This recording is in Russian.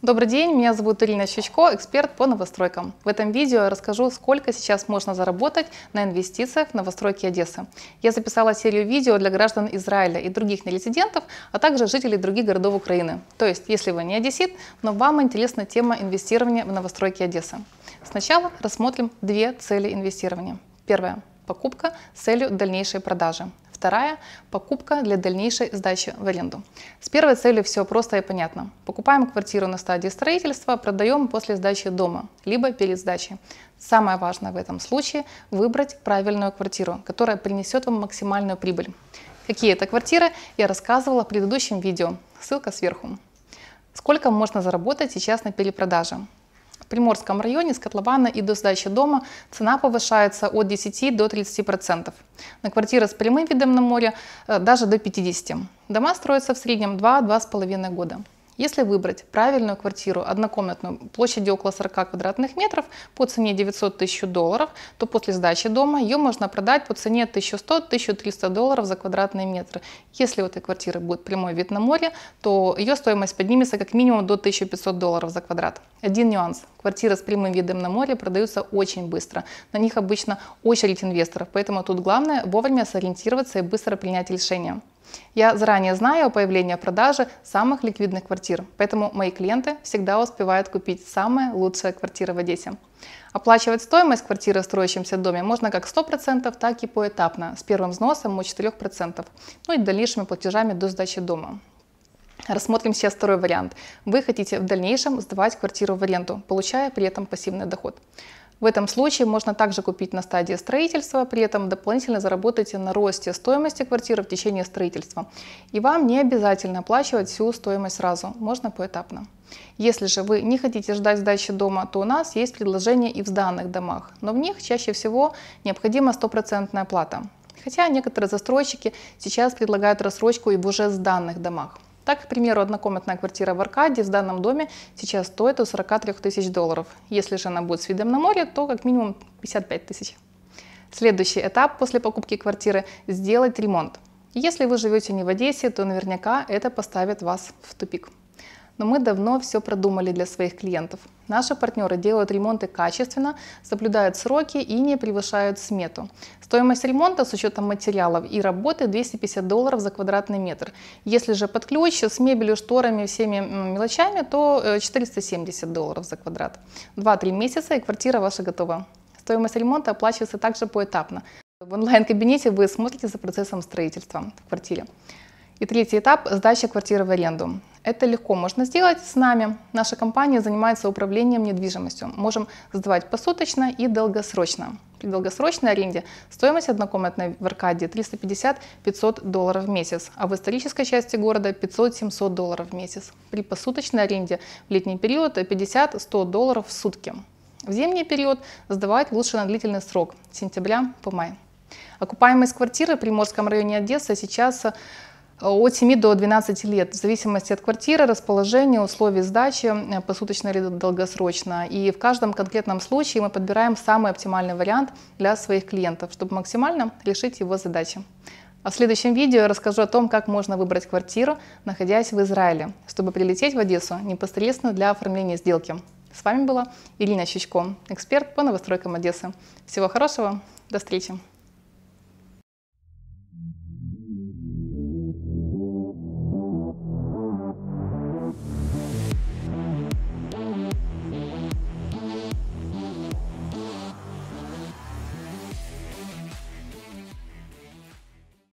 Добрый день, меня зовут Ирина Щечко, эксперт по новостройкам. В этом видео я расскажу, сколько сейчас можно заработать на инвестициях в новостройки Одессы. Я записала серию видео для граждан Израиля и других нерезидентов, а также жителей других городов Украины. То есть, если вы не одессит, но вам интересна тема инвестирования в новостройки Одессы. Сначала рассмотрим две цели инвестирования. Первое – покупка с целью дальнейшей продажи. Вторая – покупка для дальнейшей сдачи в аренду. С первой целью все просто и понятно. Покупаем квартиру на стадии строительства, продаем после сдачи дома, либо перед сдачей. Самое важное в этом случае – выбрать правильную квартиру, которая принесет вам максимальную прибыль. Какие это квартиры, я рассказывала в предыдущем видео, ссылка сверху. Сколько можно заработать сейчас на перепродаже? Приморском районе с котлована и до сдачи дома цена повышается от 10 до 30%. На квартиры с прямым видом на море э, даже до 50%. Дома строятся в среднем 2-2,5 года. Если выбрать правильную квартиру, однокомнатную, площадью около 40 квадратных метров, по цене 900 тысяч долларов, то после сдачи дома ее можно продать по цене 1100-1300 долларов за квадратный метр. Если у этой квартиры будет прямой вид на море, то ее стоимость поднимется как минимум до 1500 долларов за квадрат. Один нюанс. Квартиры с прямым видом на море продаются очень быстро. На них обычно очередь инвесторов, поэтому тут главное вовремя сориентироваться и быстро принять решение. Я заранее знаю о появлении продажи самых ликвидных квартир, поэтому мои клиенты всегда успевают купить самые лучшие квартиры в Одессе. Оплачивать стоимость квартиры в строящемся доме можно как 100%, так и поэтапно, с первым взносом от 4%, ну и дальнейшими платежами до сдачи дома. Рассмотрим сейчас второй вариант. Вы хотите в дальнейшем сдавать квартиру в аренду, получая при этом пассивный доход. В этом случае можно также купить на стадии строительства, при этом дополнительно заработаете на росте стоимости квартиры в течение строительства. И вам не обязательно оплачивать всю стоимость сразу, можно поэтапно. Если же вы не хотите ждать сдачи дома, то у нас есть предложения и в сданных домах, но в них чаще всего необходима стопроцентная оплата. Хотя некоторые застройщики сейчас предлагают рассрочку и в уже сданных домах. Так, к примеру, однокомнатная квартира в Аркадии в данном доме сейчас стоит у 43 тысяч долларов. Если же она будет с видом на море, то как минимум 55 тысяч. Следующий этап после покупки квартиры – сделать ремонт. Если вы живете не в Одессе, то наверняка это поставит вас в тупик но мы давно все продумали для своих клиентов. Наши партнеры делают ремонты качественно, соблюдают сроки и не превышают смету. Стоимость ремонта с учетом материалов и работы 250 долларов за квадратный метр. Если же под ключ с мебелью, шторами, всеми мелочами, то 470 э, долларов за квадрат. 2-3 месяца и квартира ваша готова. Стоимость ремонта оплачивается также поэтапно. В онлайн-кабинете вы смотрите за процессом строительства в квартире. И третий этап – сдача квартиры в аренду. Это легко можно сделать с нами. Наша компания занимается управлением недвижимостью. Можем сдавать посуточно и долгосрочно. При долгосрочной аренде стоимость однокомнатной в Аркадии 350-500 долларов в месяц, а в исторической части города 500-700 долларов в месяц. При посуточной аренде в летний период 50-100 долларов в сутки. В зимний период сдавать лучше на длительный срок с сентября по май. Окупаемость квартиры в Приморском районе Одессы сейчас от 7 до 12 лет, в зависимости от квартиры, расположения, условий сдачи, э, посуточно или долгосрочно. И в каждом конкретном случае мы подбираем самый оптимальный вариант для своих клиентов, чтобы максимально решить его задачи. А в следующем видео я расскажу о том, как можно выбрать квартиру, находясь в Израиле, чтобы прилететь в Одессу непосредственно для оформления сделки. С вами была Ирина Щучко, эксперт по новостройкам Одессы. Всего хорошего, до встречи!